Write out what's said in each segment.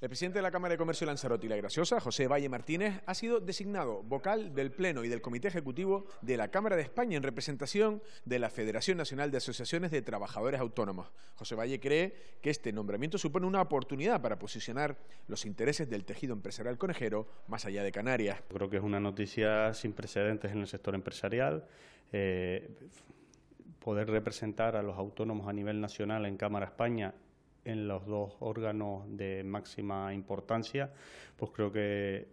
El presidente de la Cámara de Comercio de Lanzarote y La Graciosa, José Valle Martínez, ha sido designado vocal del Pleno y del Comité Ejecutivo de la Cámara de España en representación de la Federación Nacional de Asociaciones de Trabajadores Autónomos. José Valle cree que este nombramiento supone una oportunidad para posicionar los intereses del tejido empresarial conejero más allá de Canarias. Creo que es una noticia sin precedentes en el sector empresarial. Eh, poder representar a los autónomos a nivel nacional en Cámara España en los dos órganos de máxima importancia, pues creo que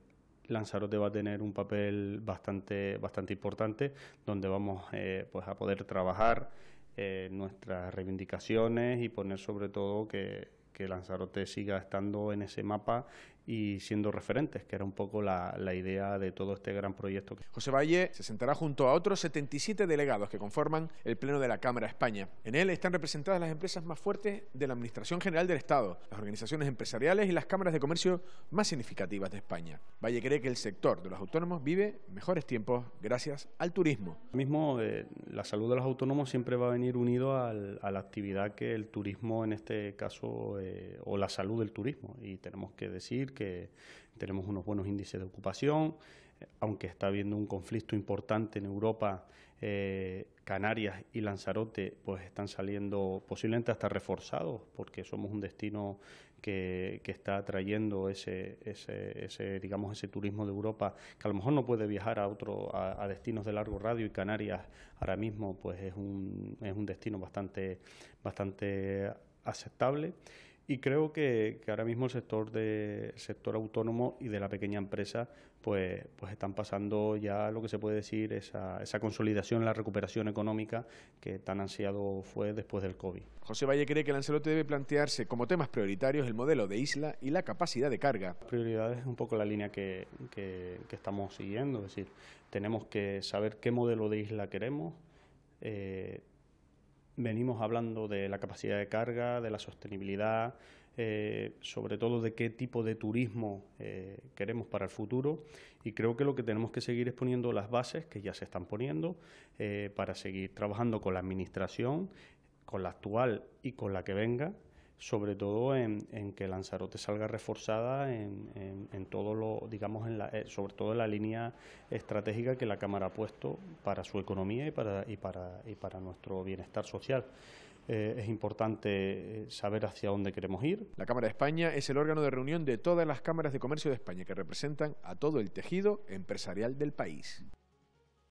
Lanzarote va a tener un papel bastante, bastante importante, donde vamos eh, pues a poder trabajar eh, nuestras reivindicaciones y poner sobre todo que que Lanzarote siga estando en ese mapa y siendo referentes, que era un poco la, la, idea de todo este gran proyecto. José Valle se sentará junto a otros 77 delegados que conforman el Pleno de la Cámara España. En él están representadas las empresas más fuertes de la Administración General del Estado, las organizaciones empresariales y las cámaras de comercio más significativas de España. Valle cree que el sector de los autónomos vive mejores tiempos gracias al turismo. mismo eh, la salud de los autónomos siempre va a venir unido a la actividad que el turismo en este caso eh, o la salud del turismo. Y tenemos que decir que tenemos unos buenos índices de ocupación, aunque está habiendo un conflicto importante en Europa, eh, Canarias y Lanzarote pues están saliendo posiblemente hasta reforzados porque somos un destino que, está atrayendo ese, ese, digamos, ese turismo de Europa que a lo mejor no puede viajar a, otro, a destinos de largo radio y Canarias ahora mismo pues es un, es un destino bastante, bastante aceptable y creo que, ahora mismo el sector de sector autónomo y de la pequeña empresa, pues, pues están pasando ya lo que se puede decir esa, esa consolidación, la recuperación económica que tan ansiado fue después del COVID. José Valle cree que el debe plantearse como temas prioritarios el modelo de isla y la capacidad de carga. Prioridades prioridad es un poco la línea que, estamos siguiendo, es decir, tenemos que saber qué modelo de isla queremos. Eh, venimos hablando de la capacidad de carga, de la sostenibilidad, eh, sobre todo de qué tipo de turismo eh, queremos para el futuro y creo que lo que tenemos que seguir es poniendo las bases que ya se están poniendo eh, para seguir trabajando con la Administración, con la actual y con la que venga sobre todo en, que Lanzarote salga reforzada en, todo lo, digamos, en la, eh, sobre todo en la línea estratégica que la Cámara ha puesto para su economía y para, y para, y para nuestro bienestar social. Eh, es importante eh, saber hacia dónde queremos ir. La Cámara de España es el órgano de reunión de todas las cámaras de comercio de España que representan a todo el tejido empresarial del país.